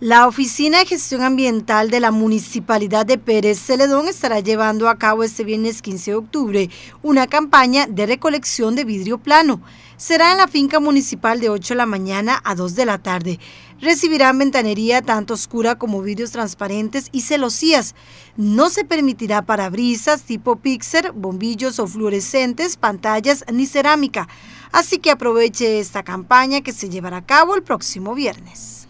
La Oficina de Gestión Ambiental de la Municipalidad de Pérez Celedón estará llevando a cabo este viernes 15 de octubre una campaña de recolección de vidrio plano. Será en la finca municipal de 8 de la mañana a 2 de la tarde. Recibirá ventanería tanto oscura como vidrios transparentes y celosías. No se permitirá parabrisas tipo pixar, bombillos o fluorescentes, pantallas ni cerámica. Así que aproveche esta campaña que se llevará a cabo el próximo viernes.